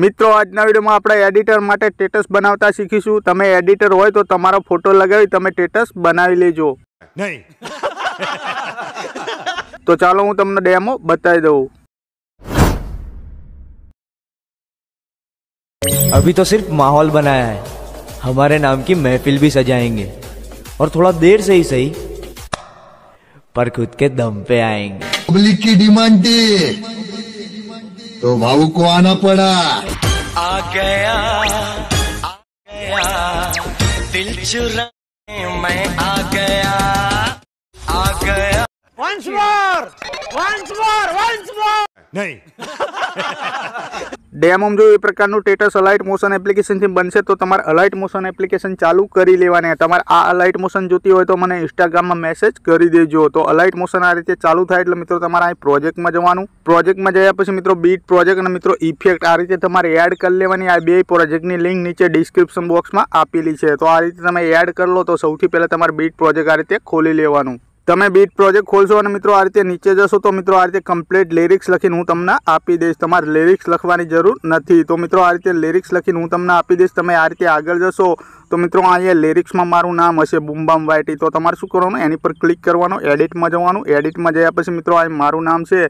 मित्रों आज वीडियो में आप एडिटर स्टेटस बनावता शीखीश ते एडिटर हो तो तमारो फोटो लगे ते स्टेटस बना लो नहीं तो चलो हूँ तमने डेमो बताई दू अभी तो सिर्फ माहौल बनाया है हमारे नाम की महफिल भी सजाएंगे और थोड़ा देर से ही सही पर खुद के दम पे आएंगे पब्लिक की डिमांड तो भावुक को आना पड़ा आ गया आ गया दिल चुराने मैं आ गया आ गया once more once more once more नहीं ડેમોમ જો એ પ્રકારનો ટેટર્સ અલાઈટ મોશન એપ્લિકેશન થી બનશે તો તમારે અલાઈટ મોશન એપ્લિકેશન ચાલુ કરી લેવાની છે તમાર આ અલાઈટ મોશન જોતી હોય તો મને Instagram માં મેસેજ કરી દેજો તો અલાઈટ મોશન આ રીતે ચાલુ થાય એટલે મિત્રો તમારે આ પ્રોજેક્ટ માં જવાનું પ્રોજેક્ટ માં ગયા પછી મિત્રો બીટ પ્રોજેક્ટ અને મિત્રો ઇફેક્ટ આ રીતે તમારે એડ કરી લેવાની આ બે પ્રોજેક્ટ ની લિંક નીચે ડિસ્ક્રિપ્શન બોક્સ માં આપેલી છે તો આ રીતે તમે એડ કર લો તો સૌથી પહેલા તમારે બીટ પ્રોજેક્ટ આ રીતે ખોલી લેવાનું તમે બીટ પ્રોજેક્ટ ખોલસો અને મિત્રો આ રીતે નીચે જશો તો મિત્રો આ રીતે કમ્પ્લીટ લિરિક્સ લખીને હું તમને આપી દઈશ તમારે લિરિક્સ લખવાની જરૂર નથી તો મિત્રો આ રીતે લિરિક્સ લખીને હું તમને આપી દઈશ તમે આ રીતે આગળ જશો તો મિત્રો આ જે લિરિક્સમાં મારું નામ હશે બુમબમ વાઇટી તો તમારે શું કરવાનું એની પર ક્લિક કરવાનું એડિટમાં જવાનું એડિટમાં જાય પછી મિત્રો આ મારું નામ છે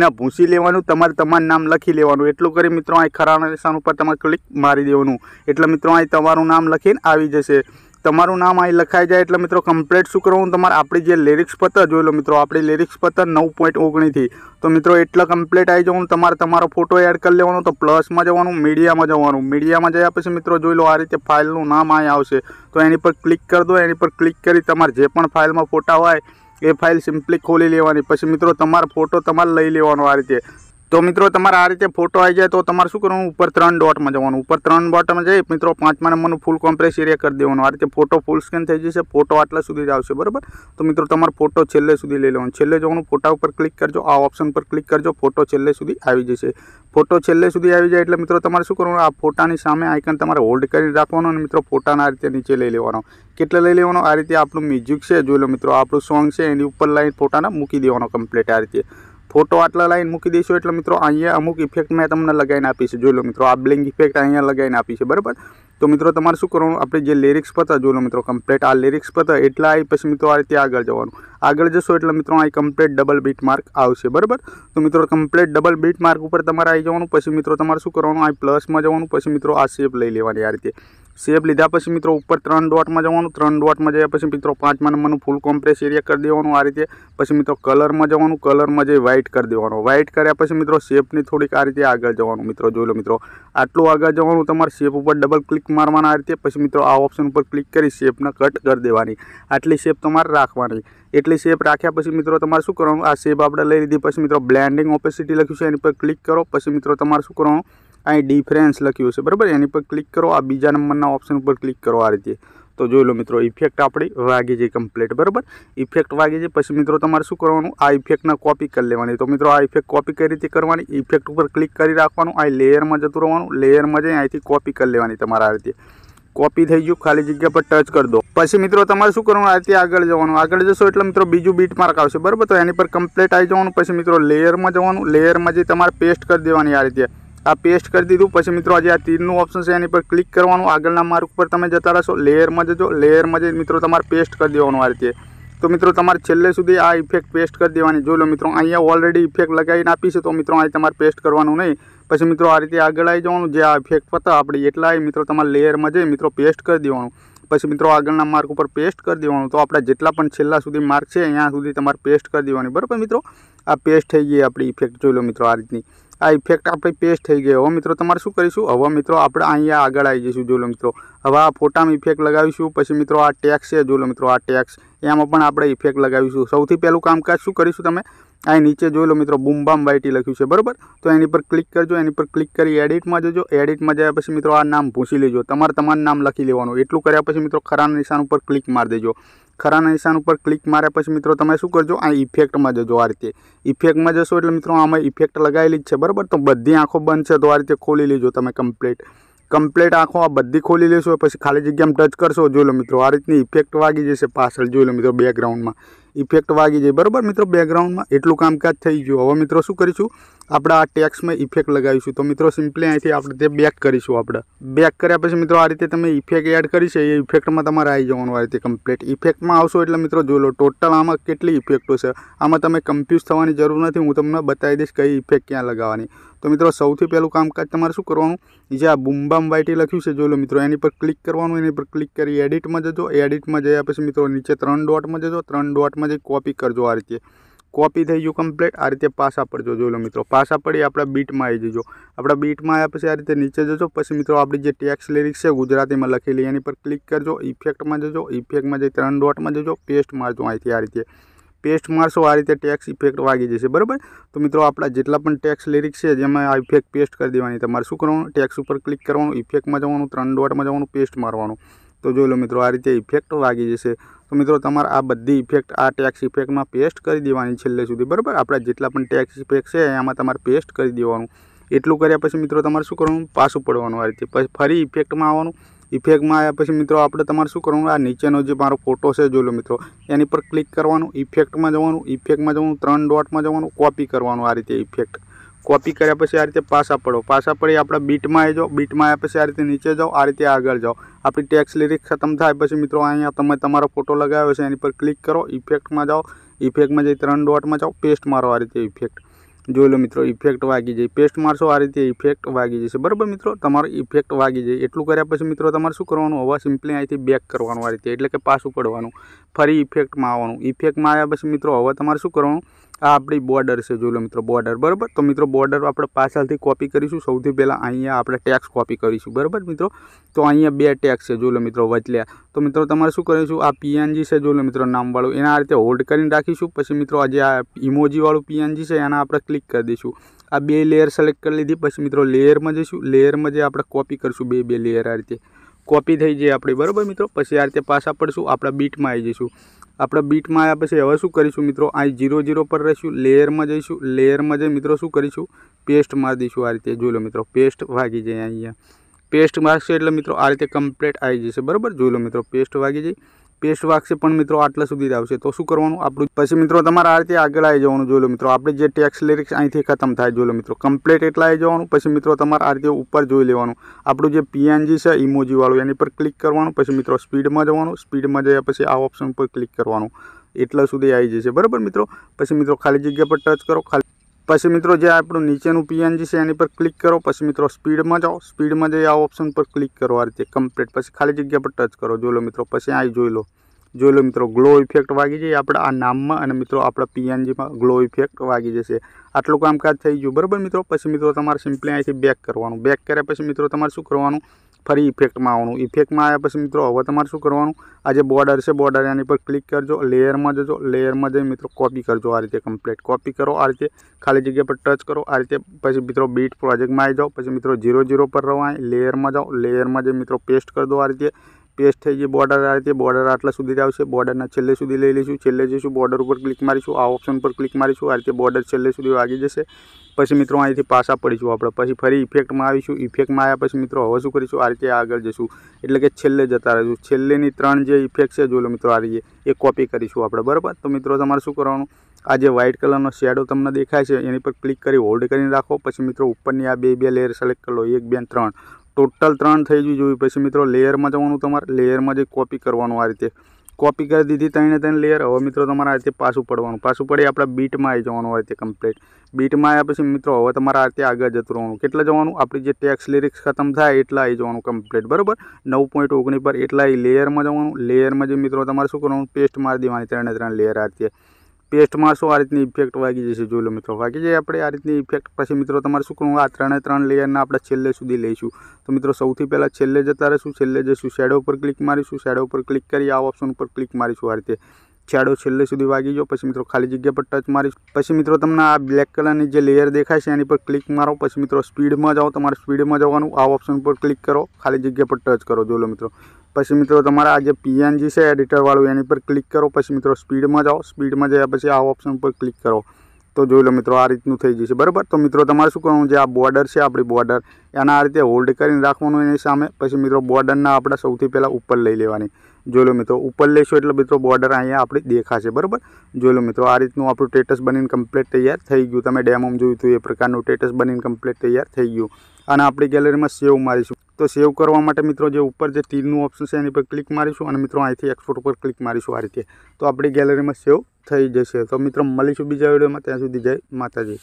એના ભૂસી લેવાનું તમારે તમારું નામ લખી લેવાનું એટલું કરી મિત્રો આ ખરાના નિશાન ઉપર તમારે ક્લિક મારી દેવાનું એટલે મિત્રો આ તમારું નામ લખીને આવી જશે તમારું નામ આ લખાઈ જાય એટલે મિત્રો કમ્પલેટ શું કરવાનું તમારે આપણી જે લિરિક્સ પત જોઈ લો મિત્રો આપણી લિરિક્સ પત 9.19 થી તો મિત્રો એટલા કમ્પલેટ આવી જવાનું તમારે તમારો ફોટો એડ કરી લેવાનો તો પ્લસ માં જવાનું મીડિયા માં જવાનું મીડિયા માં જઈ આપણે મિત્રો જોઈ લો આ રીતે ફાઈલ નું નામ આ આવે છે તો એની પર ક્લિક કર દો એની પર ક્લિક કરી તમાર જે પણ ફાઈલમાં ફોટો હોય એ ફાઈલ સિમ્પલી ખોલી લેવાની પછી મિત્રો તમારો ફોટો તમારે લઈ લેવાનો આ રીતે તો મિત્રો તમારે આ રીતે ફોટો આવી જાય તો તમારે શું કરવાનું ઉપર ત્રણ ડોટમાં જવાનું ઉપર ત્રણ ડોટમાં જઈ મિત્રો પાંચમા નંબરનું ફૂલ કોમ્પ્રેસ એરિયા કરી દેવાનું આ રીતે ફોટો ફૂલ સ્કેન થઈ જશે ફોટો આટલા સુધી જ આવશે બરાબર તો મિત્રો તમારો ફોટો છેલ્લે સુધી લઈ લેવાનો છેલ્લે જવાનું ફોટા ઉપર ક્લિક કરજો આ ઓપ્શન પર ક્લિક કરજો ફોટો છેલ્લે સુધી આવી જશે ફોટો છેલ્લે સુધી આવી જાય એટલે મિત્રો તમારે શું કરવાનું આ ફોટાની સામે આઈકન તમારે હોલ્ડ કરી રાખવાનો અને મિત્રો ફોટાના આ રીતે નીચે લઈ લેવાનો કેટલે લઈ લેવાનો આ રીતે આપણું મ્યુઝિક છે જોઈ લો મિત્રો આપણું સોંગ છે એની ઉપર લાઈન ફોટાના મૂકી દેવાનો કમ્પ્લીટ આ રીતે ફોટો આટલા લાઈન મૂકી દઈશું એટલે મિત્રો અહીંયા અમુક ઇફેક્ટ મેં તમને લગાવીને આપી છે જોઈ લો મિત્રો આ બ્લિંગ ઇફેક્ટ અહીંયા લગાવીને આપી છે બરાબર તો મિત્રો તમારે શું કરવાનું આપણે જે લિરિક્સ પતા જોઈ લો મિત્રો કમ્પ્લેટ આ લિરિક્સ પતા એટલા આવી પછી મિત્રો આ રીતે આગળ જવાનું આગળ જશો એટલે મિત્રો અહીં કમ્પ્લેટ ડબલ બીટ માર્ક આવશે બરાબર તો મિત્રો કમ્પ્લેટ ડબલ બીટ માર્ક ઉપર તમારે આવી જવાનું પછી મિત્રો તમારે શું કરવાનું અહીં પ્લસમાં જવાનું પછી મિત્રો આ શેપ લઈ લેવાની આ રીતે शेप लीधा पे मित्रों पर तरह डॉट में जवा तर डॉट में जाए पे मित्रों पांच में नंबर फूल कॉम्प्रेस एरिया कर देवा आ रीते पीछे मित्रों कलर में जवा कलर में जाए व्हाइट कर दे व्हाइट कराया पे मित्रों शेप ने थोड़ी आ रीते आगे जानू मित्रों जो लो मित्रों आटलू आग जवा शेप पर डबल क्लिक मरवा आ रीते पीछे मित्रों आ ऑप्शन पर क्लिक कर शेप ने कट कर देवा आटली शेप तरह राखवा एटली शेप राख्या पीछे मित्रों शू करवा आ शेप आप लई लीधी पीछे मित्रों ब्लेंडिंग ऑपेसिटी लिखी है यहाँ पर क्लिक करो पीछे मित्रों शू करवा आई डिफरेंस લખ્યું છે બરાબર એની પર ક્લિક કરો આ બીજા નંબરના ઓપ્શન પર ક્લિક કરો આ રીતે તો જોઈ લો મિત્રો ઇફેક્ટ આપડી વાગી ગઈ કમ્પલેટ બરાબર ઇફેક્ટ વાગી ગઈ છે પછી મિત્રો તમારે શું કરવાનું આ ઇફેક્ટ ના કોપી કરી લેવાની તો મિત્રો આ ઇફેક્ટ કોપી કરી દીધી કરવાની ઇફેક્ટ ઉપર ક્લિક કરી રાખવાનું આ લેયર માં જતું રહેવાનું લેયર માં જ આથી કોપી કરી લેવાની તમારે આ રીતે કોપી થઈ જવું ખાલી જગ્યા પર ટચ કર દો પછી મિત્રો તમારે શું કરવાનું આતે આગળ જવાનું આગળ જશો એટલે મિત્રો બીજો બીટમાર્ક આવશે બરાબર તો એની પર કમ્પલેટ આવી જવાનું પછી મિત્રો લેયર માં જવાનું લેયર માં જ તમારે પેસ્ટ કરી દેવાની આ રીતે આ પેસ્ટ કરી દીધું પછી મિત્રો આજે આ તીર નું ઓપ્શન છે એની પર ક્લિક કરવાનું આગળના માર્ક પર તમે જતા રહેશો લેયર માં જજો લેયર માં જ મિત્રો તમારે પેસ્ટ કરી દેવાનું આ રીતે તો મિત્રો તમારે છેલ્લે સુધી આ ઇફેક્ટ પેસ્ટ કરી દેવાની જો લો મિત્રો અહીંયા ઓલરેડી ઇફેક્ટ લગાવીને આપી છે તો મિત્રો આ તમારે પેસ્ટ કરવાનું નહીં પછી મિત્રો આ રીતે આગળ આવી જવાનું જે આ ઇફેક્ટ પોતા આપડી એટલાય મિત્રો તમારે લેયર માં જ મિત્રો પેસ્ટ કરી દેવાનું પછી મિત્રો આગળના માર્ક ઉપર પેસ્ટ કરી દેવાનું તો આપડે જેટલા પણ છેલ્લે સુધી માર્ક છે અહીંયા સુધી તમારે પેસ્ટ કરી દેવાની બરાબર મિત્રો આ પેસ્ટ થઈ ગઈ આપડી ઇફેક્ટ જોઈ લો મિત્રો આ રીતેની આ ઇફેક્ટ આપણે પેસ્ટ થઈ ગયો હો મિત્રો તમારે શું કરીશું હવે મિત્રો આપણે અહીંયા આગળ આવી જશું જોલો મિત્રો હવે આ ફોટામાં ઇફેક્ટ લગાવીશું પછી મિત્રો આ ટેક્સ્ટ છે જોલો મિત્રો આ ટેક્સ્ટ એમાં પણ આપણે ઇફેક્ટ લગાવીશું સૌથી પહેલું કામકાજ શું કરીશું તમે આ નીચે જોઈ લો મિત્રો બુમ બામ બાઈટી લખ્યું છે બરોબર તો એની પર ક્લિક કરજો એની પર ક્લિક કરી એડિટમાંજોજો એડિટમાં જાય પછી મિત્રો આ નામ ભૂસી લેજો તમારું તમારું નામ લખી લેવાનું એટલું કર્યા પછી મિત્રો ખરાના નિશાન ઉપર ક્લિક મારી દેજો ખરાના નિશાન ઉપર ક્લિક માર્યા પછી મિત્રો તમે શું કરજો આ ઇફેક્ટમાં જજો આ રીતે ઇફેક્ટમાં જશો એટલે મિત્રો આમાં ઇફેક્ટ લગાવેલી જ છે બરાબર તો બધી આંખો બંધ છે તો આ રીતે ખોલી લેજો તમે કમ્પ્લીટ કમ્પ્લીટ આંખો બધી ખોલી લીશું પછી ખાલી જગ્યામાં ટચ કરશો જોજો મિત્રો આ રીતે ઇફેક્ટ વાગી જશે પાછળ જોજો મિત્રો બેકગ્રાઉન્ડમાં ઇફેક્ટ વાગી જાય બરાબર મિત્રો બેકગ્રાઉન્ડમાં એટલું કામકાજ થઈ ગયું હવે મિત્રો શું કરીશું આપડા આ ટેક્સ્ટ મે ઇફેક્ટ લગાવીશું તો મિત્રો સિમ્પલી અહીંથી આપણે બેક કરીશું આપણે બેક કર્યા પછી મિત્રો આ રીતે તમે ઇફેક્ટ એડ કરી છે એ ઇફેક્ટમાં તમારા આવી જવાનો આ રીતે કમ્પ્લીટ ઇફેક્ટમાં આવશો એટલે મિત્રો જોજો ટોટલ આમાં કેટલી ઇફેક્ટો છે આમાં તમે કન્ફ્યુઝ થવાની જરૂર નથી હું તમને બતાવી દઈશ કઈ ઇફેક્ટ ક્યાં લગાવવાની તો મિત્રો સૌથી પહેલું કામકાજ તમારે શું કરવાનું છે જે આ બુમબમ વાઇટી લખ્યું છે જોજો મિત્રો એની પર ક્લિક કરવાનું અને પર ક્લિક કરી એડિટમાં જજો એડિટમાં જાય પછી મિત્રો નીચે ત્રણ ડોટમાં જજો ત્રણ ડોટમાં જઈ કોપી કરજો આ રીતે કોપી થઈ ગયો કમ્પલેટ આ રીતે પાસા પર જોજો મિત્રો પાસા પર આવી આપણે બીટમાં આવી જજો આપણે બીટમાં આયા પછી આ રીતે નીચે જજો પછી મિત્રો આપડી જે ટેક્સ્ટ લિરિક્સ છે ગુજરાતીમાં લખેલી એની પર ક્લિક કરજો ઇફેક્ટમાં જજો ઇફેક્ટમાં જઈ ત્રણ ડોટમાં જજો પેસ્ટ મારજો આ રીતે પેસ્ટ મારશું આ રીતે ટેક્સ્ટ ઇફેક્ટ લાગી જશે બરાબર તો મિત્રો આપડા જેટલા પણ ટેક્સ્ટ લિરીક્સ છે જેમાં આ ઇફેક્ટ પેસ્ટ કરી દેવાની તમારે શું કરવાનું ટેક્સ્ટ ઉપર ક્લિક કરવાનું ઇફેક્ટ માં જવાનું 3 ડોટ માં જવાનું પેસ્ટ મારવાનું તો જોઈ લો મિત્રો આ રીતે ઇફેક્ટ લાગી જશે તો મિત્રો તમારે આ બધી ઇફેક્ટ આ ટેક્સ્ટ ઇફેક્ટ માં પેસ્ટ કરી દેવાની છે લે સુધી બરાબર આપડા જેટલા પણ ટેક્સ્ટ ઇફેક્ટ છે એમાં તમારે પેસ્ટ કરી દેવાનું એટલું કર્યા પછી મિત્રો તમારે શું કરવાનું પાછું પડવાનું આ રીતે પછી ફરી ઇફેક્ટ માં આવવાનું इफेक्ट માં આયા પછી મિત્રો આપણે તમારે શું કરવાનું આ નીચેનો જે મારો ફોટો છે જોઈ લો મિત્રો એની પર ક્લિક કરવાનું ઇફેક્ટ માં જવાનું ઇફેક્ટ માં જવાનું 3 ડોટ માં જવાનું કોપી કરવાનું આ રીતે ઇફેક્ટ કોપી કર્યા પછી આ રીતે પાસા પરો પાસા પર આવી આપણે બીટ માં એજો બીટ માં આયા પછી આ રીતે નીચે जाओ આ રીતે આગળ जाओ આપની ટેક્સ્ટ લિરીક ખતમ થાય પછી મિત્રો અહીંયા તમે તમારો ફોટો લગાવ્યો છે એની પર ક્લિક કરો ઇફેક્ટ માં जाओ ઇફેક્ટ માં જે 3 ડોટ માં जाओ पेस्ट મારવો આ રીતે ઇફેક્ટ જોઈ લો મિત્રો ઇફેક્ટ વાગી જાય પેસ્ટ મારશો આ રીતે ઇફેક્ટ વાગી જશે બરાબર મિત્રો તમારો ઇફેક્ટ વાગી જાય એટલું કર્યા પછી મિત્રો તમારે શું કરવાનું હવા સિમ્પલી અહીંથી બેક કરવાનું આ રીતે એટલે કે પાછું પડવાનું ફરી ઇફેક્ટમાં આવવાનું ઇફેક્ટમાં આવ્યા પછી મિત્રો હવે તમારે શું કરવાનું આ આપડી બોર્ડર છે જો લો મિત્રો બોર્ડર બરાબર તો મિત્રો બોર્ડર આપણે પાછળથી કોપી કરીશું સૌથી પહેલા અહીંયા આપણે ટેક્સ્ટ કોપી કરીશું બરાબર મિત્રો તો અહીંયા બે ટેક્સ્ટ છે જો લો મિત્રો વટ લે તો મિત્રો તમારે શું કરીશું આ PNG છે જો લો મિત્રો નામ વાળું એના આ રીતે હોલ્ડ કરીને રાખીશું પછી મિત્રો આજે આ ઇમોજી વાળું PNG છે એના આપણે ક્લિક કરી દશું આ બે લેયર સિલેક્ટ કરી લીધી પછી મિત્રો લેયર માં જશું લેયર માં જે આપણે કોપી કરશું બે બે લેયર આ રીતે कॉपी થઈ જઈ આપણે બરોબર મિત્રો પછી આ રીતે પાછા પડશું આપણે બીટ માં આવી જશું આપણે બીટ માં આવ્યા પછી હવે શું કરીશું મિત્રો આ 0 0 પર રહીશું લેયર માં જઈશું લેયર માં જઈ મિત્રો શું કરીશું પેસ્ટ મારી દઈશું આ રીતે જોઈ લો મિત્રો પેસ્ટ વાગી જાય અહીંયા પેસ્ટ મારશું એટલે મિત્રો આ રીતે કમ્પ્લીટ આવી જશે બરોબર જોઈ લો મિત્રો પેસ્ટ વાગી જાય બેસ્ટ વાક છે પણ મિત્રો આટલા સુધી આવશે તો શું કરવાનું આપણું પછી મિત્રો તમાર આ રીતે આગળ આવી જવાનું જોઈ લો મિત્રો આપણે જે ટેક્સ્ટ લિરિક્સ અહીંથી ખતમ થાય જોઈ લો મિત્રો કમ્પ્લીટ એટલા આવી જવાનું પછી મિત્રો તમાર આ રીતે ઉપર જોઈ લેવાનું આપણું જે PNG છે ઇમોજી વાળું એની પર ક્લિક કરવાનું પછી મિત્રો સ્પીડમાં જવાનું સ્પીડમાં જઈ પછી આ ઓપ્શન પર ક્લિક કરવાનું એટલા સુધી આવી જશે બરાબર મિત્રો પછી મિત્રો ખાલી જગ્યા પર ટચ કરો ખાલી પછી મિત્રો જે આપણું નીચેનું પીએનજી છે એની પર ક્લિક કરો પછી મિત્રો સ્પીડમાં જાઓ સ્પીડમાં જઈ આ ઓપ્શન પર ક્લિક કરો આ રીતે કમ્પ્લીટ પછી ખાલી જગ્યા પર ટચ કરો જોઈ લો મિત્રો પછી આ જોઈ લો જોઈ લો મિત્રો ગ્લો ઇફેક્ટ વાગી જઈએ આપણા આ નામમાં અને મિત્રો આપણા પીએનજીમાં ગ્લો ઇફેક્ટ વાગી જશે આટલું કામકાજ થઈ ગયું બરાબર મિત્રો પછી મિત્રો તમારે સિમ્પલી અહીંથી બેક કરવાનું બેક કર્યા પછી મિત્રો તમારે શું કરવાનું फरी इफेक्ट में आवा इफेक्ट में आया पे मित्रों हमारे शूँ करवा आज बॉर्डर से बॉर्डर यानी पर क्लिक करजो लेयर में जजो लेयर में जी मित्रों कॉपी करजो आ रीते कम्प्लीट कॉपी करो आ रीते खाली जगह पर टच करो आ रीते पीछे मित्रों बीट प्रोजेक्ट में आई जाओ पीछे मित्रों जीरो जीरो पर रहो आए लेयर में जाओ लेयर में जी मित्रों पेस्ट कर दो आ रीते પેસ્ટ થઈ જે બોર્ડર આ રીતે બોર્ડર આટલે સુધી જ આવશે બોર્ડરના છેલ્લે સુધી લઈ લઈશ છેલ્લે જે શું બોર્ડર ઉપર ક્લિક મારીશુ આ ઓપ્શન પર ક્લિક મારીશુ આ રીતે બોર્ડર છેલ્લે સુધી વાગી જશે પછી મિત્રો આйти પાસા પડી જો આપણે પછી ફરી ઇફેક્ટ માં આવીશુ ઇફેક્ટ માં આયા પછી મિત્રો હવે શું કરીશુ આ રીતે આગળ જશુ એટલે કે છેલ્લે જતો રહેશુ છેલ્લેની ત્રણ જે ઇફેક્ટ છે જોલો મિત્રો આ રીતે એક કોપી કરીશુ આપણે બરાબર તો મિત્રો તમારે શું કરવાનું આ જે વ્હાઇટ કલર નો શેડો તમને દેખાય છે એની પર ક્લિક કરી હોલ્ડ કરીને રાખો પછી મિત્રો ઉપરની આ બે બે લેયર સિલેક્ટ કરી લો 1 2 3 ટોટલ ત્રણ થઈ જવી જોઈએ પછી મિત્રો લેયરમાં જવાનું તમારે લેયરમાં જે કોપી કરવાનું આ રીતે કોપી કરી દીધી તણે ત્રણ લેયર હવે મિત્રો તમારે આ રીતે પાછું પડવાનું પાછું પડી આપણે બીટમાં આવી જવાનું આ રીતે કમ્પ્લીટ બીટમાં આવ્યા પછી મિત્રો હવે તમારે આ રીતે આગળ જતું રહેવાનું કેટલે જવાનું આપણી જે ટેક્સ લિરિક્સ ખતમ થાય એટલા આવી જવાનું કમ્પ્લીટ બરાબર નવ પોઈન્ટ ઓગણીસ પર એટલા એ લેયરમાં જવાનું લેયરમાં જે મિત્રો તમારે શું કરવાનું પેસ્ટ મારી દેવાની ત્રણે ત્રણ લેયર આ રીતે पेस्ट मारशो आ रीतनी इफेक्ट वागी जैसे जो लो मित्रों वगी जाए अपने आ रीतनी इफेक्ट पीछे मित्रों शू कहूँ आ त्रे त्रन लेयर ने अपने छले सुधी लैसू तो मित्रों सौ पहला छले जता रहू छले जैसू शेडो पर क्लिक मरीशू शेडो पर क्लिक कर ऑप्शन पर क्लिक मरीशू आ रीते छेड़ो छले सुधी वागी जाओ पीछे मित्रों खाली जगह पर टच मरीश पीछे मित्रों तक आ ब्लेक कलर की जेयर देखा है यनी पर क्लिक मारो पीछे मित्रों स्पीड में जाओ तो स्पीड में जवा ऑप्शन पर क्लिक करो खाली जगह पर टच करो जो लो मित्रों પછી મિત્રો તમારા આ જે પીએનજી છે એડિટરવાળું એની પર ક્લિક કરો પછી મિત્રો સ્પીડમાં જાઓ સ્પીડમાં જયા પછી આ ઓપ્શન પર ક્લિક કરો તો જોઈ લો મિત્રો આ રીતનું થઈ જશે બરાબર તો મિત્રો તમારે શું કરવાનું જે આ બોર્ડર છે આપણી બોર્ડર એના આ રીતે હોલ્ડ કરીને રાખવાનું એની સામે પછી મિત્રો બોર્ડરના આપણે સૌથી પહેલાં ઉપર લઈ લેવાની જોઈ લો મિત્રો ઉપર લઈશું એટલે મિત્રો બોર્ડર અહીંયા આપણી દેખાશે બરાબર જોઈ લો મિત્રો આ રીતનું આપણું ટેટસ બનીને કમ્પ્લીટ તૈયાર થઈ ગયું તમે ડેમોમ જોયું હતું એ પ્રકારનું ટેટસ બનીને કમ્પ્લીટ તૈયાર થઈ ગયું અને આપણી ગેલેરીમાં સેવ મારીશું તો સેવ કરવા માટે મિત્રો જે ઉપર જે તીરનું 옵શન છે એની પર ક્લિક મારીશું અને મિત્રો આથી એક્સપોર્ટ પર ક્લિક મારીશું આ રીતે તો આપણી ગેલેરીમાં સેવ થઈ જશે તો મિત્રો મળીશું બીજા વિડિયોમાં ત્યાં સુધી જય માતાજી